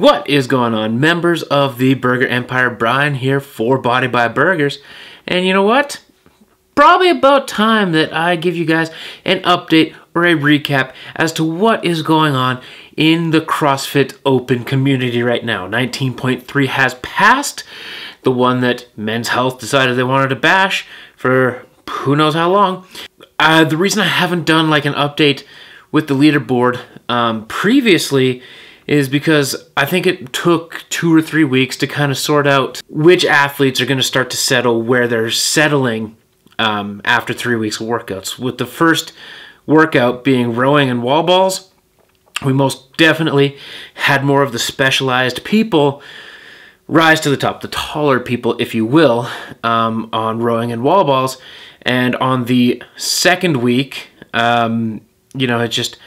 What is going on, members of the Burger Empire? Brian here for Body by Burgers. And you know what? Probably about time that I give you guys an update or a recap as to what is going on in the CrossFit Open community right now. 19.3 has passed, the one that Men's Health decided they wanted to bash for who knows how long. Uh, the reason I haven't done like an update with the leaderboard um, previously is because I think it took two or three weeks to kind of sort out which athletes are going to start to settle where they're settling um, after three weeks of workouts. With the first workout being rowing and wall balls, we most definitely had more of the specialized people rise to the top, the taller people, if you will, um, on rowing and wall balls. And on the second week, um, you know, it just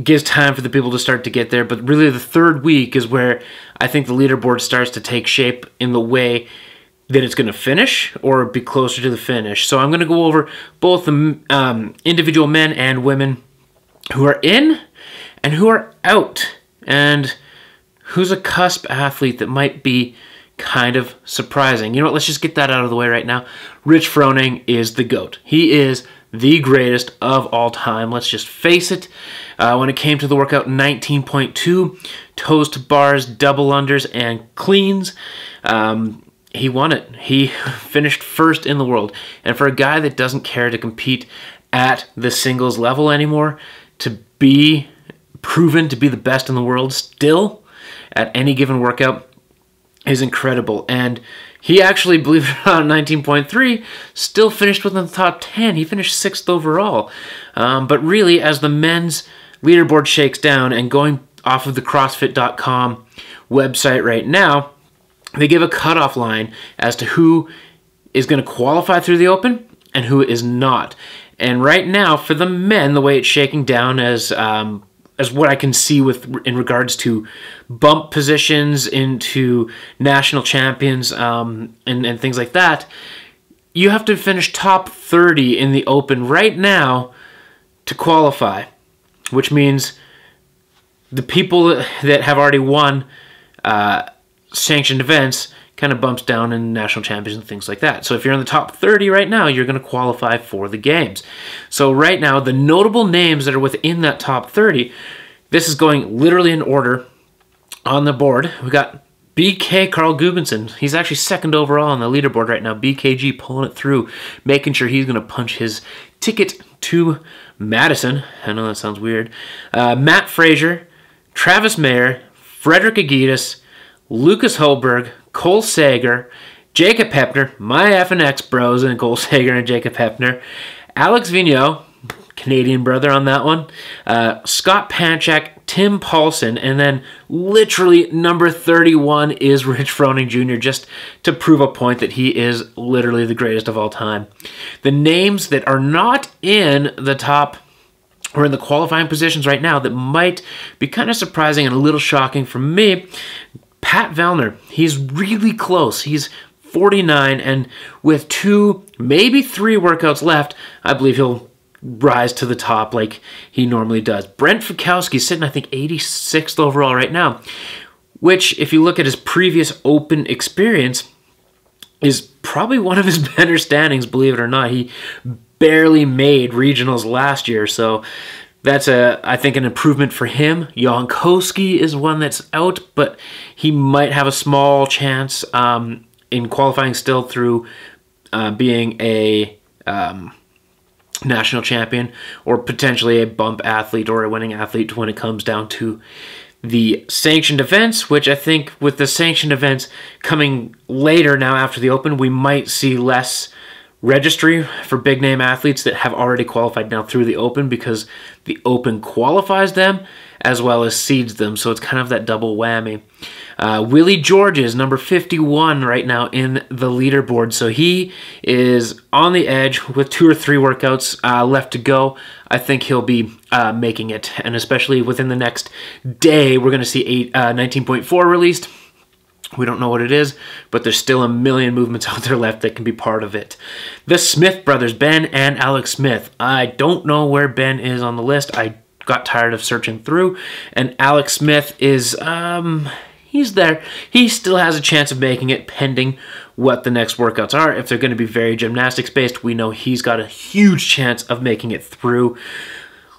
gives time for the people to start to get there. But really, the third week is where I think the leaderboard starts to take shape in the way that it's going to finish or be closer to the finish. So I'm going to go over both the um, individual men and women who are in and who are out, and who's a cusp athlete that might be kind of surprising. You know what? Let's just get that out of the way right now. Rich Froning is the GOAT. He is the greatest of all time. Let's just face it. Uh, when it came to the workout 19.2, toes to bars, double unders, and cleans, um, he won it. He finished first in the world. And for a guy that doesn't care to compete at the singles level anymore, to be proven to be the best in the world still at any given workout is incredible. And he actually, believe it or not, 19.3 still finished within the top 10. He finished sixth overall. Um, but really, as the men's leaderboard shakes down and going off of the CrossFit.com website right now, they give a cutoff line as to who is going to qualify through the Open and who is not. And right now, for the men, the way it's shaking down as. um, as what I can see with in regards to bump positions into national champions um, and, and things like that, you have to finish top 30 in the Open right now to qualify, which means the people that have already won uh, sanctioned events kind of bumps down in national champions and things like that. So if you're in the top 30 right now, you're going to qualify for the games. So right now, the notable names that are within that top 30, this is going literally in order on the board. We got BK Carl Gubinson. He's actually second overall on the leaderboard right now. BKG pulling it through, making sure he's going to punch his ticket to Madison. I know that sounds weird. Uh, Matt Frazier, Travis Mayer, Frederick Aguirre, Lucas Holberg, Cole Sager, Jacob Hepner, my FNX bros, and Cole Sager and Jacob Hepner, Alex Vigneault, Canadian brother on that one, uh, Scott Panchak, Tim Paulson, and then literally number 31 is Rich Froning Jr., just to prove a point that he is literally the greatest of all time. The names that are not in the top or in the qualifying positions right now that might be kind of surprising and a little shocking for me Pat Valner, he's really close. He's 49, and with two, maybe three workouts left, I believe he'll rise to the top like he normally does. Brent Fukowski sitting, I think, 86th overall right now, which, if you look at his previous open experience, is probably one of his better standings, believe it or not. He barely made regionals last year, so that's a I think an improvement for him. Jankowski is one that's out, but he might have a small chance um, in qualifying still through uh, being a um, national champion or potentially a bump athlete or a winning athlete when it comes down to the sanctioned events, which I think with the sanctioned events coming later now after the Open, we might see less registry for big name athletes that have already qualified now through the Open because the Open qualifies them as well as seeds them. So it's kind of that double whammy. Uh, Willie George is number 51 right now in the leaderboard. So he is on the edge with two or three workouts uh, left to go. I think he'll be uh, making it. And especially within the next day, we're going to see eight, 19.4 uh, released. We don't know what it is, but there's still a million movements out there left that can be part of it. The Smith brothers, Ben and Alex Smith. I don't know where Ben is on the list. I got tired of searching through, and Alex Smith is, um, he's there. He still has a chance of making it pending what the next workouts are. If they're going to be very gymnastics based, we know he's got a huge chance of making it through.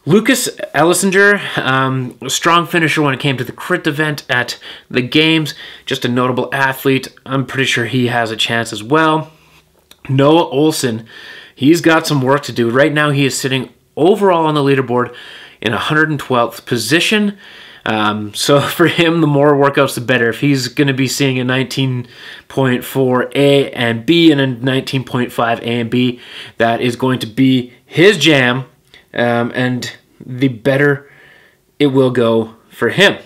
Lucas Ellisinger, um, strong finisher when it came to the crit event at the games, just a notable athlete. I'm pretty sure he has a chance as well. Noah Olson, he's got some work to do. Right now, he is sitting overall on the leaderboard in 112th position. Um, so for him, the more workouts, the better. If he's going to be seeing a 19.4 A and B and a 19.5 A and B, that is going to be his jam um, and the better it will go for him.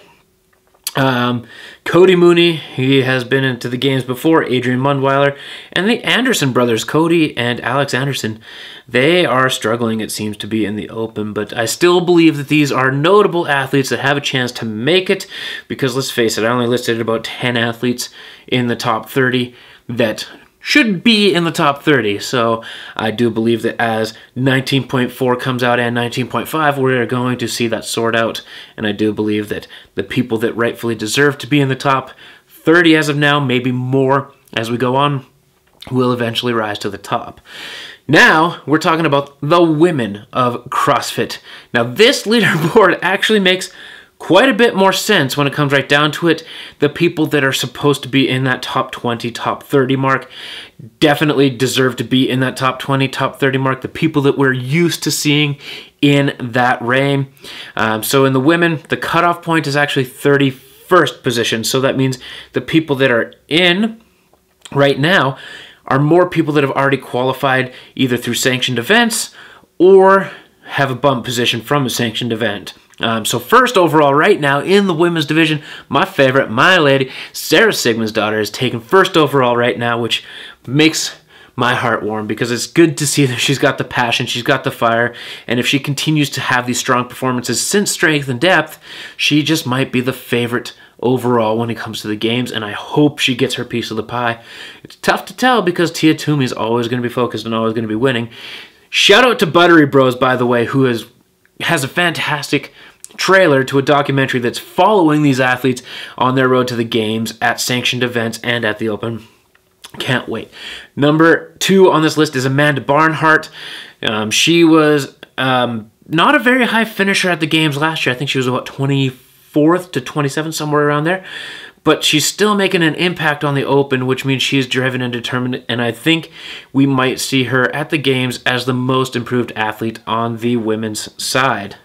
Um, Cody Mooney, he has been into the games before, Adrian Mundweiler, and the Anderson brothers, Cody and Alex Anderson, they are struggling, it seems to be, in the open, but I still believe that these are notable athletes that have a chance to make it, because let's face it, I only listed about 10 athletes in the top 30 that should be in the top 30. So I do believe that as 19.4 comes out and 19.5, we're going to see that sort out. And I do believe that the people that rightfully deserve to be in the top 30 as of now, maybe more as we go on, will eventually rise to the top. Now, we're talking about the women of CrossFit. Now, this leaderboard actually makes quite a bit more sense when it comes right down to it. The people that are supposed to be in that top 20, top 30 mark definitely deserve to be in that top 20, top 30 mark. The people that we're used to seeing in that reign. Um, so in the women, the cutoff point is actually 31st position. So that means the people that are in right now are more people that have already qualified either through sanctioned events or have a bump position from a sanctioned event. Um, so first overall right now in the women's division, my favorite, my lady, Sarah Sigmund's daughter is taken first overall right now, which makes my heart warm because it's good to see that she's got the passion, she's got the fire, and if she continues to have these strong performances since strength and depth, she just might be the favorite overall when it comes to the games, and I hope she gets her piece of the pie. It's tough to tell because Tia Toomey is always going to be focused and always going to be winning. Shout out to Buttery Bros, by the way, who has, has a fantastic trailer to a documentary that's following these athletes on their road to the games at sanctioned events and at the open. Can't wait. Number two on this list is Amanda Barnhart. Um, she was um, not a very high finisher at the games last year. I think she was about 24th to 27th, somewhere around there. But she's still making an impact on the open, which means she's driven and determined. And I think we might see her at the games as the most improved athlete on the women's side.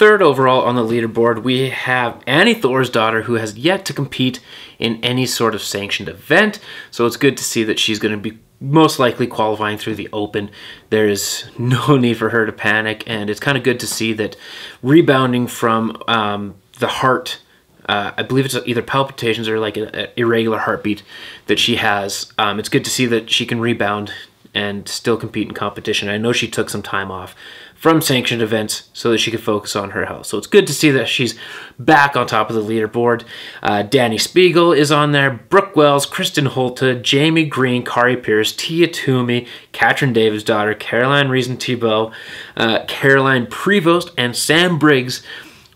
Third overall on the leaderboard, we have Annie Thor's daughter, who has yet to compete in any sort of sanctioned event. So it's good to see that she's going to be most likely qualifying through the open. There is no need for her to panic, and it's kind of good to see that rebounding from um, the heart. Uh, I believe it's either palpitations or like an irregular heartbeat that she has. Um, it's good to see that she can rebound and still compete in competition. I know she took some time off, from sanctioned events so that she could focus on her health. So it's good to see that she's back on top of the leaderboard. Uh, Danny Spiegel is on there, Brooke Wells, Kristen Holta, Jamie Green, Kari Pierce, Tia Toomey, Katrin Davis' daughter, Caroline Reason Tebow, uh, Caroline Prevost, and Sam Briggs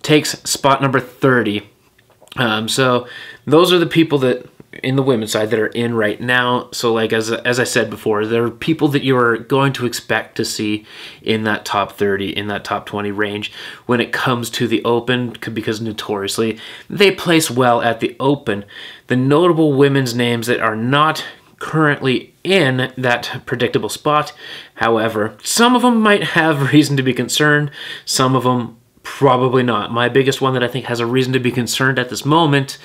takes spot number 30. Um, so those are the people that in the women's side that are in right now. So like as as I said before, there are people that you are going to expect to see in that top 30, in that top 20 range when it comes to the Open because notoriously they place well at the Open. The notable women's names that are not currently in that predictable spot, however, some of them might have reason to be concerned, some of them Probably not. My biggest one that I think has a reason to be concerned at this moment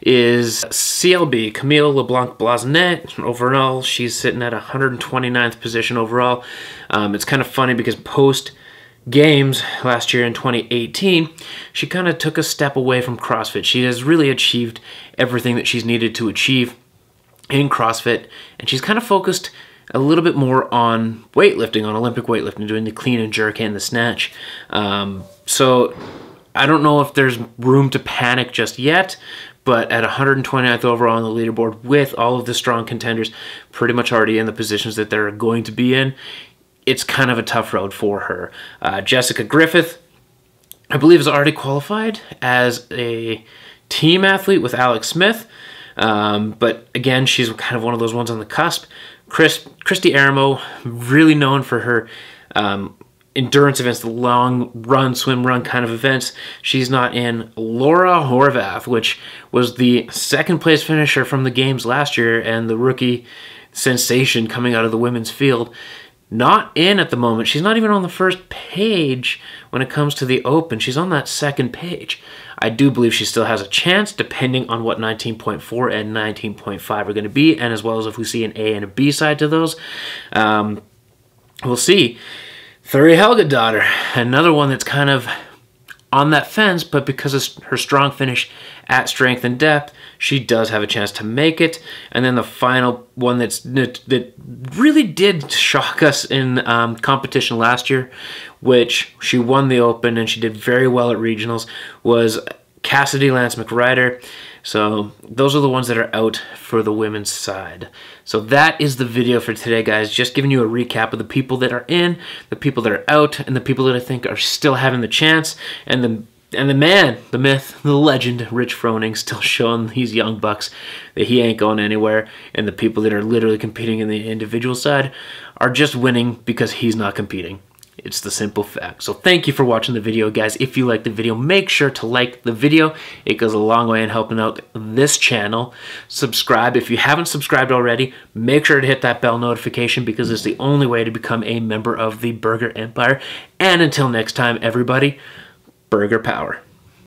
is CLB, Camille LeBlanc Blasnet. Overall, she's sitting at 129th position overall. Um, it's kind of funny because post games last year in 2018, she kind of took a step away from CrossFit. She has really achieved everything that she's needed to achieve in CrossFit, and she's kind of focused a little bit more on weightlifting, on Olympic weightlifting, doing the clean and jerk and the snatch. Um, so I don't know if there's room to panic just yet, but at 129th overall on the leaderboard with all of the strong contenders pretty much already in the positions that they're going to be in, it's kind of a tough road for her. Uh, Jessica Griffith, I believe, is already qualified as a team athlete with Alex Smith, um, but again, she's kind of one of those ones on the cusp. Chris, Christy Aramo, really known for her um, endurance events, the long run, swim, run kind of events. She's not in. Laura Horvath, which was the second place finisher from the games last year and the rookie sensation coming out of the women's field. Not in at the moment. She's not even on the first page when it comes to the Open. She's on that second page. I do believe she still has a chance depending on what 19.4 and 19.5 are going to be, and as well as if we see an A and a B side to those. Um, we'll see. Thuri Helga daughter, another one that's kind of on that fence, but because of her strong finish at strength and depth, she does have a chance to make it. And then the final one that's that really did shock us in um, competition last year, which she won the Open and she did very well at regionals, was Cassidy, Lance McRyder, So those are the ones that are out for the women's side. So that is the video for today, guys. Just giving you a recap of the people that are in, the people that are out, and the people that I think are still having the chance, and the and the man, the myth, the legend, Rich Froning, still showing these young bucks that he ain't going anywhere, and the people that are literally competing in the individual side are just winning because he's not competing. It's the simple fact. So thank you for watching the video, guys. If you like the video, make sure to like the video. It goes a long way in helping out this channel. Subscribe. If you haven't subscribed already, make sure to hit that bell notification because it's the only way to become a member of the Burger Empire. And until next time, everybody, Burger Power.